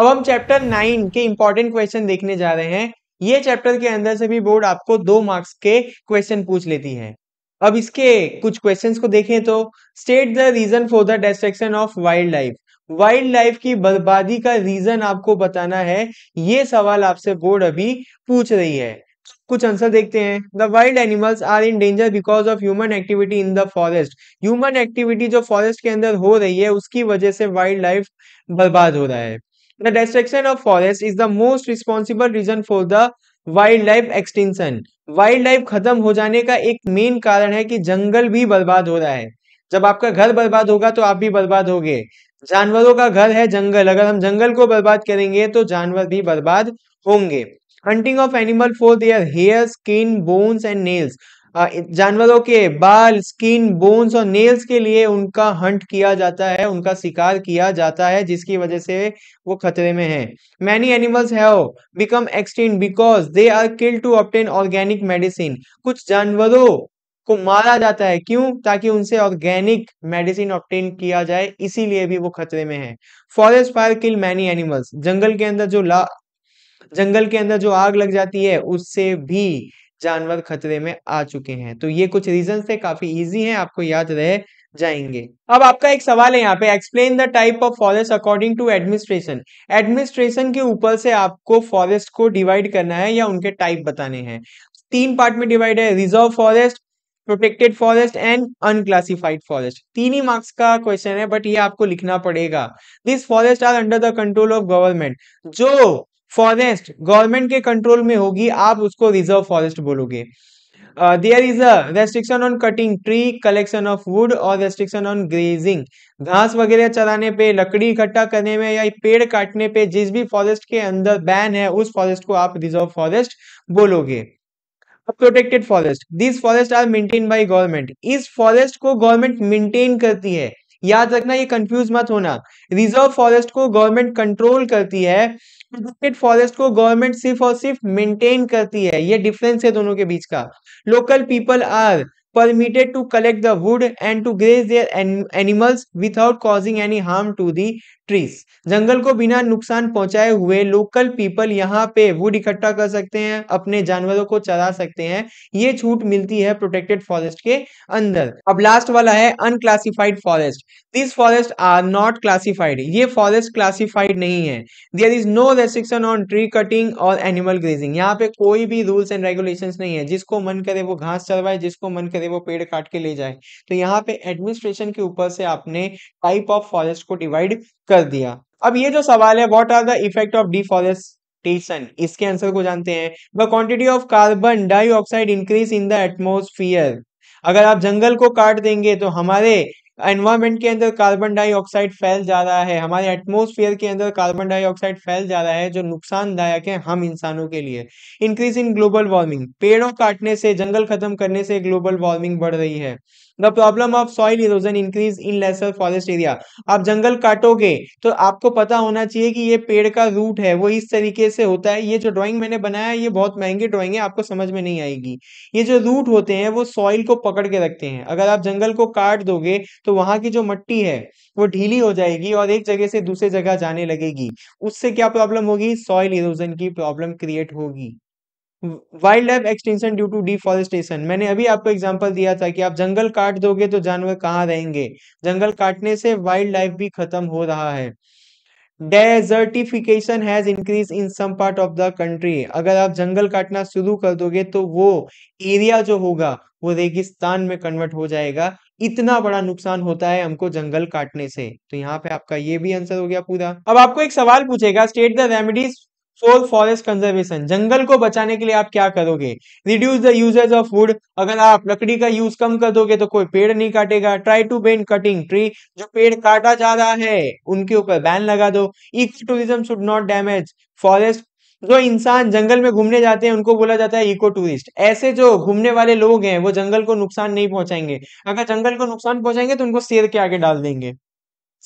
अब हम chapter nine के इंपॉर्टेंट क्वेश्चन देखने जा रहे हैं ये चैप्टर के अंदर से भी बोर्ड आपको दो मार्क्स के क्वेश्चन पूछ लेती है अब इसके कुछ क्वेश्चंस को देखें तो state the reason for the destruction of wildlife wildlife की बर्बादी का रीजन आपको बताना है ये सवाल आपसे बोर्ड अभी पूछ रही है कुछ आंसर देखते हैं the wild animals are in danger because of human activity in the forest human activity जो फॉरेस्ट के अंदर हो रही है उसकी वजह से वाइल्ड लाइफ बर्बाद हो रहा है the destruction of forest is the most responsible reason for the wildlife wildlife wildlife खत्म हो जाने का एक मेन कारण है कि जंगल भी बर्बाद हो रहा है जब आपका घर बर्बाद होगा तो आप भी बर्बाद गए जानवरों का घर है जंगल अगर हम जंगल को बर्बाद करेंगे तो जानवर भी बर्बाद होंगे hunting of animal for their hair skin bones and nails जानवरों के बाल स्किन बोन्स और नेल्स के लिए उनका हंट किया जाता है उनका शिकार किया जाता है जिसकी वजह से वो खतरे में है many animals have become extinct because they are killed to obtain organic medicine कुछ जानवरों को मारा जाता है क्यों ताकि उनसे ऑर्गेनिक मेडिसिन ऑप्टेन किया जाए इसीलिए भी वो खतरे में है forest fire kill many animals जंगल के अंदर जो ला जंगल के अंदर जो आग लग जाती है उससे भी जानवर खतरे में आ चुके हैं तो ये कुछ रीजन है काफी ईजी है आपको याद रह जाएंगे अब आपका एक सवाल है यहाँ पे explain the type of forest according to administration administration के ऊपर से आपको फॉरेस्ट को डिवाइड करना है या उनके टाइप बताने हैं तीन पार्ट में डिवाइड है reserve forest protected forest and unclassified forest तीन ही मार्क्स का क्वेश्चन है बट ये आपको लिखना पड़ेगा this forest are under the control of government जो फॉरेस्ट गवर्नमेंट के कंट्रोल में होगी आप उसको रिजर्व फॉरेस्ट बोलोगे there is a restriction on cutting tree collection of wood और रेस्ट्रिक्शन ऑन ग्रेजिंग घास वगैरह चलाने पे लकड़ी इकट्ठा करने में या पेड़ काटने पे जिस भी फॉरेस्ट के अंदर बैन है उस फॉरेस्ट को आप रिजर्व फॉरेस्ट बोलोगे protected forest this forest are maintain by government इस फॉरेस्ट को गवर्नमेंट मेंटेन करती है याद रखना ये कंफ्यूज मत होना रिजर्व फॉरेस्ट को गवर्नमेंट कंट्रोल करती है डेडिकेटेड फॉरेस्ट को गवर्नमेंट सिर्फ और सिर्फ मेंटेन करती है ये डिफरेंस है दोनों के बीच का local people are permitted to collect the wood and to graze their animals without causing any harm to the trees जंगल को बिना नुकसान पहुंचाए हुए लोकल पीपल यहाँ पे वुड इकट्ठा कर सकते हैं अपने जानवरों को चला सकते हैं ये छूट मिलती है प्रोटेक्टेड फॉरेस्ट के अंदर अब लास्ट वाला है unclassified forest this forest are not classified ये फॉरेस्ट क्लासिफाइड नहीं है there is no restriction on tree cutting और एनिमल ग्रेजिंग यहाँ पे कोई भी रूल्स एंड रेगुलेशन नहीं है जिसको मन करे वो घास चलवाए जिसको मन करे वो पेड़ काट के ले जाए तो यहाँ पे एडमिनिस्ट्रेशन के ऊपर से आपने टाइप ऑफ फॉरेस्ट को डिवाइड कर कर दिया अब ये जो सवाल है what are the effect of deforestation इसके आंसर को जानते हैं the quantity of carbon dioxide increase in the atmosphere अगर आप जंगल को काट देंगे तो हमारे एनवायरमेंट के अंदर कार्बन डाइऑक्साइड फैल जा रहा है हमारे एटमोसफियर के अंदर कार्बन डाइऑक्साइड फैल जा रहा है जो नुकसानदायक है हम इंसानों के लिए इंक्रीज इन ग्लोबल वार्मिंग पेड़ों काटने से जंगल खत्म करने से ग्लोबल वार्मिंग बढ़ रही है the problem of soil erosion increase in lesser forest area आप जंगल काटोगे तो आपको पता होना चाहिए कि ये पेड़ का रूट है वो इस तरीके से होता है ये जो ड्राइंग मैंने बनाया है ये बहुत महंगी ड्राइंग है आपको समझ में नहीं आएगी ये जो रूट होते हैं वो सॉइल को पकड़ के रखते हैं अगर आप जंगल को काट दोगे तो वहां की जो मट्टी है वो ढीली हो जाएगी और एक जगह से दूसरे जगह जाने लगेगी उससे क्या प्रॉब्लम होगी सॉइल इरोजन की प्रॉब्लम क्रिएट होगी wildlife extension due to deforestation मैंने अभी आपको एग्जांपल दिया था कि आप जंगल काट दोगे तो जानवर कहाँ रहेंगे जंगल काटने से वाइल्ड लाइफ भी खत्म हो रहा है desertification has increase in some part of the country अगर आप जंगल काटना शुरू कर दोगे तो वो एरिया जो होगा वो रेगिस्तान में कन्वर्ट हो जाएगा इतना बड़ा नुकसान होता है हमको जंगल काटने से तो यहाँ पे आपका ये भी आंसर हो गया पूरा अब आपको एक सवाल पूछेगा state the remedies for forest conservation जंगल को बचाने के लिए आप क्या करोगे reduce the usages of wood अगर आप लकड़ी का यूज कम कर दोगे तो कोई पेड़ नहीं काटेगा try to ban cutting tree जो पेड़ काटा जा रहा है उनके ऊपर बैन लगा दो eco tourism should not damage forest जो इंसान जंगल में घूमने जाते हैं उनको बोला जाता है इको टूरिस्ट ऐसे जो घूमने वाले लोग हैं वो जंगल को नुकसान नहीं पहुंचाएंगे अगर जंगल को नुकसान पहुंचाएंगे तो उनको शेर के आगे डाल देंगे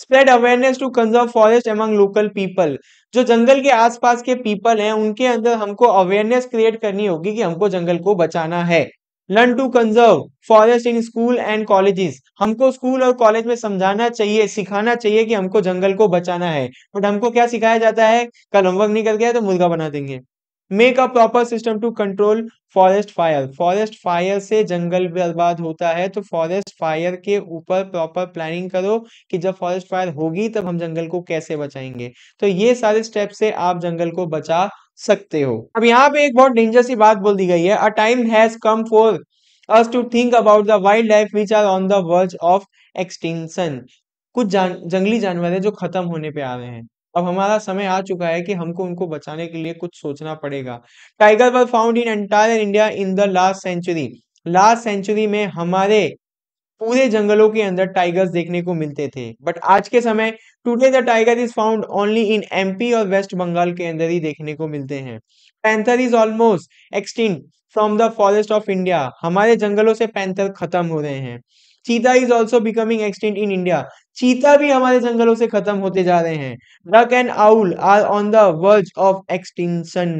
spread awareness to conserve forest among local people जो जंगल के आसपास के पीपल हैं उनके अंदर हमको अवेयरनेस क्रिएट करनी होगी कि हमको जंगल को बचाना है learn to conserve forest in school and colleges हमको स्कूल और कॉलेज में समझाना चाहिए सिखाना चाहिए कि हमको जंगल को बचाना है बट हमको क्या सिखाया जाता है कल होमवर्क नहीं कर गया तो मुर्गा बना देंगे make a proper system to control forest fire forest fire से जंगल बर्बाद होता है तो फॉरेस्ट फायर के ऊपर प्रॉपर प्लानिंग करो कि जब फॉरेस्ट फायर होगी तब हम जंगल को कैसे बचाएंगे तो ये सारे स्टेप से आप जंगल को बचा सकते हो अब यहाँ पे एक बहुत डेंजर सी बात बोल दी गई है a time has come for us to think about the wildlife which are on the verge of extension कुछ जान, जंगली जानवर है जो खत्म होने पे आ रहे हैं अब हमारा समय आ चुका है कि हमको उनको बचाने के लिए कुछ सोचना पड़ेगा tiger were found in entire India in the last century last century में हमारे पूरे जंगलों के अंदर टाइगर्स देखने को मिलते थे बट आज के समय today the tiger is found only in MP और वेस्ट बंगाल के अंदर ही देखने को मिलते हैं panther is almost extinct from the forest of India हमारे जंगलों से पैंथर खत्म हो रहे हैं cheetah is also becoming extant in India चीता भी हमारे जंगलों से खत्म होते जा रहे हैं duck and owl are on the verge of extinction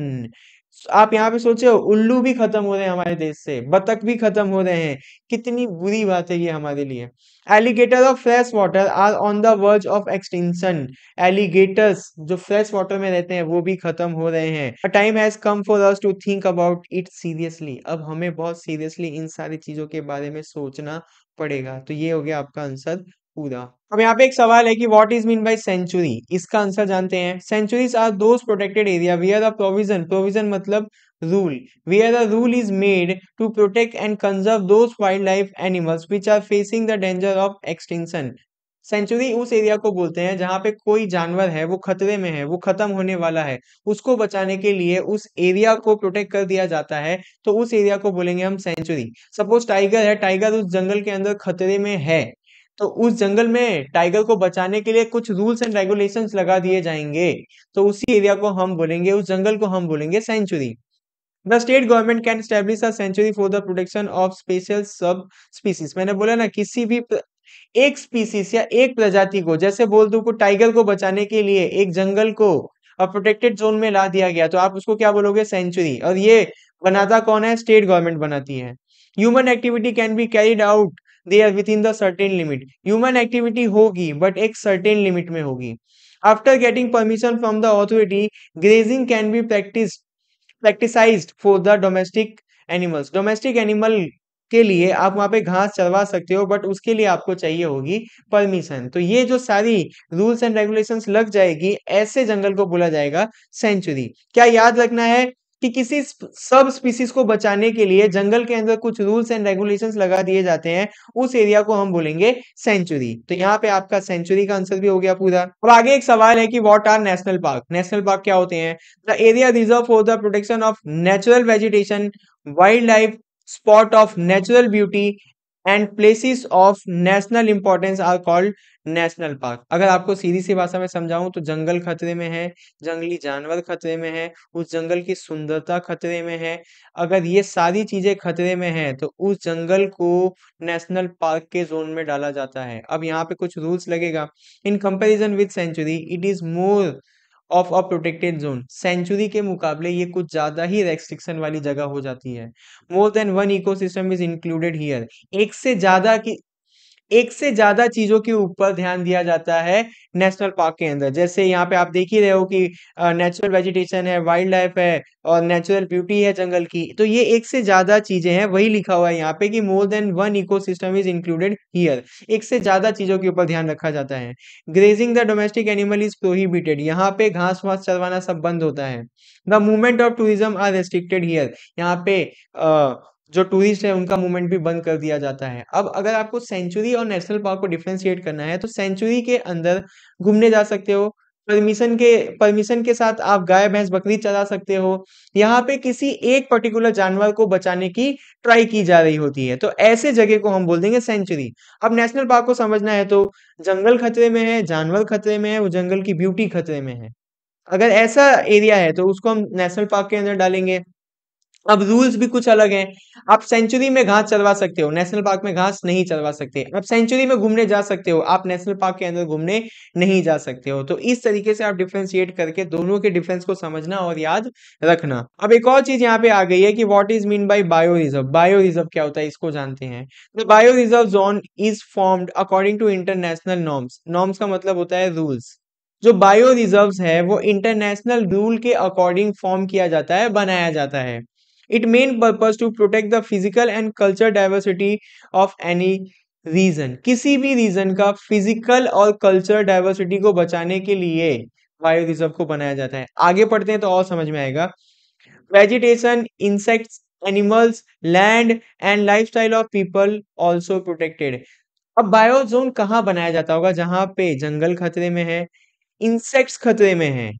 आप यहाँ पे सोचे हो उल्लू भी खत्म हो रहे हैं हमारे देश से बतख भी खत्म हो रहे हैं कितनी बुरी बात है ये हमारे लिए alligator of fresh water are on the verge of extension alligators जो फ्रेश वाटर में रहते हैं वो भी खत्म हो रहे हैं time has come for us to think about it seriously अब हमें बहुत सीरियसली इन सारी चीजों के बारे में सोचना पड़ेगा तो ये हो गया आपका आंसर कूदा अब यहाँ पे एक सवाल है कि what is mean by sanctuary इसका आंसर जानते हैं sanctuaries are those protected area we are the provision provision मतलब rule we are the rule is made to protect and conserve those wildlife animals which are facing the danger of extension sanctuary उस area को बोलते हैं जहाँ पे कोई जानवर है वो खतरे में है वो खत्म होने वाला है उसको बचाने के लिए उस एरिया को प्रोटेक्ट कर दिया जाता है तो उस एरिया को बोलेंगे हम सेंचुरी सपोज टाइगर है टाइगर उस जंगल के अंदर खतरे में है तो उस जंगल में टाइगर को बचाने के लिए कुछ रूल्स एंड रेगुलेशंस लगा दिए जाएंगे तो उसी एरिया को हम बोलेंगे उस जंगल को हम बोलेंगे sanctuary the state government can establish a sanctuary for the protection of special sub species मैंने बोला ना किसी भी एक स्पीसीज या एक प्रजाति को जैसे बोल दू को टाइगर को बचाने के लिए एक जंगल को प्रोटेक्टेड जोन में ला दिया गया तो आप उसको क्या बोलोगे सेंचुरी और ये बनाता कौन है स्टेट गवर्नमेंट बनाती है human activity can be carried out there within the certain limit human activity होगी बट एक सर्टेन लिमिट में होगी after getting permission from the authority grazing can be practice practise for the domestic animals domestic animal के लिए आप वहां पे घास चलवा सकते हो बट उसके लिए आपको चाहिए होगी परमिशन तो ये जो सारी रूल्स एंड रेगुलेशंस लग जाएगी ऐसे जंगल को बोला जाएगा सेंचुरी क्या याद रखना है कि किसी सब स्पीसीज को बचाने के लिए जंगल के अंदर कुछ रूल्स एंड रेगुलेशंस लगा दिए जाते हैं उस एरिया को हम बोलेंगे सेंचुरी तो यहाँ पे आपका सेंचुरी का आंसर भी हो गया पूरा और आगे एक सवाल है कि what are national park national park क्या होते हैं the area reserve for the protection of natural vegetation wildlife spot of natural beauty and places of national importance are called national park अगर आपको सीधी सी भाषा में समझाऊं तो जंगल खतरे में है जंगली जानवर खतरे में है उस जंगल की सुंदरता खतरे में है अगर ये सारी चीजें खतरे में है तो उस जंगल को नेशनल पार्क के जोन में डाला जाता है अब यहाँ पे कुछ रूल्स लगेगा in comparison with sanctuary it is more of a protected zone sanctuary के मुकाबले ये कुछ ज्यादा ही रेस्ट्रिक्शन वाली जगह हो जाती है more than one ecosystem is included here एक से ज्यादा की एक से ज्यादा चीजों के ऊपर ध्यान दिया जाता है नेशनल पार्क के अंदर जैसे यहाँ पे आप देख ही रहे हो कि नेचुरल वेजिटेशन है वाइल्ड लाइफ है और नेचुरल ब्यूटी है जंगल की तो ये एक से ज्यादा चीजें हैं वही लिखा हुआ है यहाँ पे कि more than one ecosystem is included here एक से ज्यादा चीजों के ऊपर ध्यान रखा जाता है grazing the domestic animal is prohibited यहाँ पे घास वास चलवाना सब बंद होता है the movement of tourism are restricted here यहाँ पे आ, जो टूरिस्ट है उनका मूवमेंट भी बंद कर दिया जाता है अब अगर आपको सेंचुरी और नेशनल पार्क को डिफ्रेंशिएट करना है तो सेंचुरी के अंदर घूमने जा सकते हो परमिशन के परमिशन के साथ आप गाय भैंस बकरी चला सकते हो यहाँ पे किसी एक पर्टिकुलर जानवर को बचाने की ट्राई की जा रही होती है तो ऐसे जगह को हम बोल देंगे सेंचुरी अब नेशनल पार्क को समझना है तो जंगल खतरे में है जानवर खतरे में है वो जंगल की ब्यूटी खतरे में है अगर ऐसा एरिया है तो उसको हम नेशनल पार्क के अंदर डालेंगे अब रूल्स भी कुछ अलग हैं आप सेंचुरी में घास चलवा सकते हो नेशनल पार्क में घास नहीं चलवा सकते आप सेंचुरी में घूमने जा सकते हो आप नेशनल पार्क के अंदर घूमने नहीं जा सकते हो तो इस तरीके से आप डिफ्रेंशिएट करके दोनों के डिफरेंस को समझना और याद रखना अब एक और चीज यहाँ पे आ गई है कि what is mean by bio reserve bio reserve क्या होता है इसको जानते हैं तो bio reserve zone is formed according to international norms norms का मतलब होता है रूल्स जो बायो रिजर्व है वो इंटरनेशनल रूल के अकॉर्डिंग फॉर्म किया जाता है बनाया जाता है it main purpose to protect the physical and culture diversity of any region किसी भी रीजन का फिजिकल और कल्चर डाइवर्सिटी को बचाने के लिए वायु रिजर्व को बनाया जाता है आगे पढ़ते हैं तो और समझ में आएगा vegetation insects animals land and life style of people also protected अब बायोजोन कहाँ बनाया जाता होगा जहां पे जंगल खतरे में है इंसेक्ट्स खतरे में है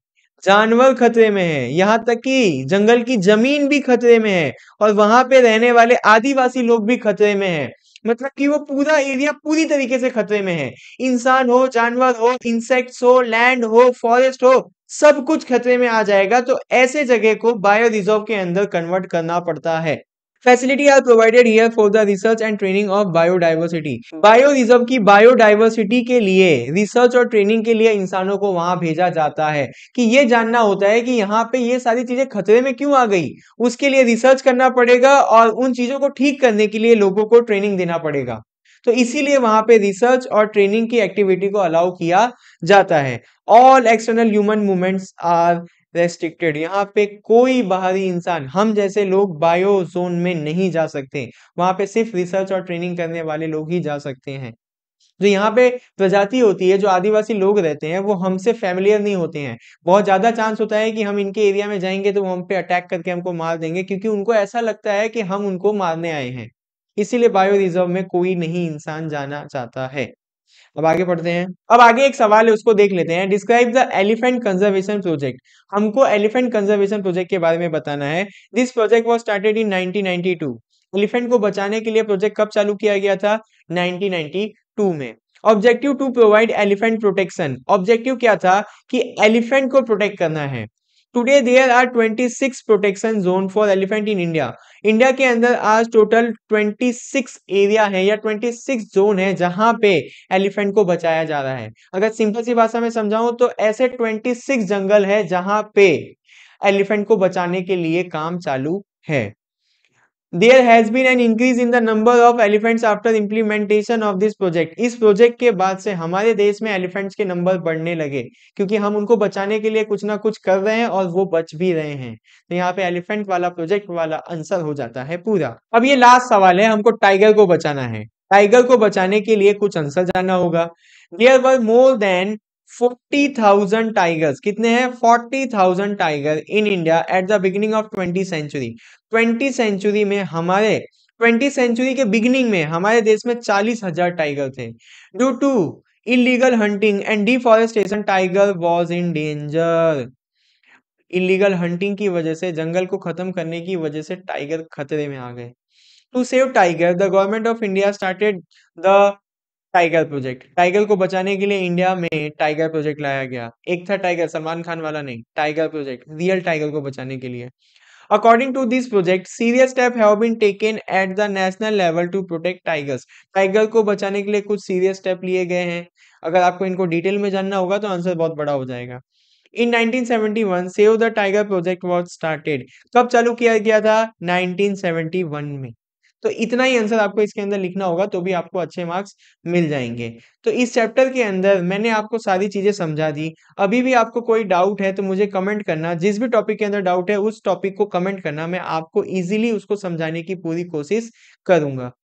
जानवर खतरे में है यहाँ तक कि जंगल की जमीन भी खतरे में है और वहां पे रहने वाले आदिवासी लोग भी खतरे में है मतलब कि वो पूरा एरिया पूरी तरीके से खतरे में है इंसान हो जानवर हो इंसेक्ट्स हो लैंड हो फॉरेस्ट हो सब कुछ खतरे में आ जाएगा तो ऐसे जगह को बायो रिजर्व के अंदर कन्वर्ट करना पड़ता है facility are provided here for the research and training of biodiversity bio reserve की बायोडाइवर्सिटी के लिए रिसर्च और ट्रेनिंग के लिए इंसानों को वहां भेजा जाता है कि ये जानना होता है कि यहाँ पे ये सारी चीजें खतरे में क्यों आ गई उसके लिए रिसर्च करना पड़ेगा और उन चीजों को ठीक करने के लिए लोगों को ट्रेनिंग देना पड़ेगा तो इसीलिए वहां पे रिसर्च और ट्रेनिंग की एक्टिविटी को अलाउ किया जाता है all external human movements are restricted यहाँ पे कोई बाहरी इंसान हम जैसे लोग बायो जोन में नहीं जा सकते वहां पे सिर्फ रिसर्च और ट्रेनिंग करने वाले लोग ही जा सकते हैं जो तो यहाँ पे प्रजाति होती है जो आदिवासी लोग रहते हैं वो हमसे फैमिलियर नहीं होते हैं बहुत ज्यादा चांस होता है कि हम इनके एरिया में जाएंगे तो वो हम पे अटैक करके हमको मार देंगे क्योंकि उनको ऐसा लगता है कि हम उनको मारने आए हैं इसीलिए बायो रिजर्व में कोई नहीं इंसान जाना चाहता है अब आगे पढ़ते हैं अब आगे एक सवाल है उसको देख लेते हैं describe the elephant conservation project हमको एलिफेंट कंजर्वेशन प्रोजेक्ट के बारे में बताना है this project was started in 1992 elephant को बचाने के लिए प्रोजेक्ट कब चालू किया गया था 1992 में objective to provide elephant protection objective क्या था कि एलिफेंट को प्रोटेक्ट करना है today there are 26 protection zone for elephant in India India के अंदर आज टोटल 26 एरिया है या 26 जोन है जहां पे एलिफेंट को बचाया जा रहा है अगर सिंपल सी भाषा में समझाऊं तो ऐसे 26 जंगल है जहां पे एलिफेंट को बचाने के लिए काम चालू है there has been an increase in the number of elephants after implementation of this project इस प्रोजेक्ट के बाद से हमारे देश में एलिफेंट्स के नंबर बढ़ने लगे क्योंकि हम उनको बचाने के लिए कुछ ना कुछ कर रहे हैं और वो बच भी रहे हैं तो यहाँ पे एलिफेंट वाला प्रोजेक्ट वाला आंसर हो जाता है पूरा अब ये लास्ट सवाल है हमको टाइगर को बचाना है टाइगर को बचाने के लिए कुछ आंसर जानना होगा there were more than forty thousand tigers कितने हैं forty thousand tiger in India at the beginning of twenty century twenty century में हमारे ट्वेंटी सेंचुरी के बिगिनिंग में हमारे देश में चालीस हजार टाइगर थे due to illegal hunting and deforestation tiger was in danger illegal hunting की वजह से जंगल को खत्म करने की वजह से टाइगर खतरे में आ गए to save tiger the government of India started the tiger project tiger को बचाने के लिए इंडिया में टाइगर प्रोजेक्ट लाया गया एक था टाइगर सलमान खान वाला नहीं टाइगर प्रोजेक्ट रियल टाइगर को बचाने के लिए according to this project serious step have been taken at the national level to protect tigers. Tiger को बचाने के लिए कुछ सीरियस स्टेप लिए गए हैं अगर आपको इनको डिटेल में जानना होगा तो आंसर बहुत बड़ा हो जाएगा in 1971 save the tiger project was started कब चालू किया गया था 1971 में तो इतना ही आंसर आपको इसके अंदर लिखना होगा तो भी आपको अच्छे मार्क्स मिल जाएंगे तो इस चैप्टर के अंदर मैंने आपको सारी चीजें समझा दी अभी भी आपको कोई डाउट है तो मुझे कमेंट करना जिस भी टॉपिक के अंदर डाउट है उस टॉपिक को कमेंट करना मैं आपको इजिली उसको समझाने की पूरी कोशिश करूंगा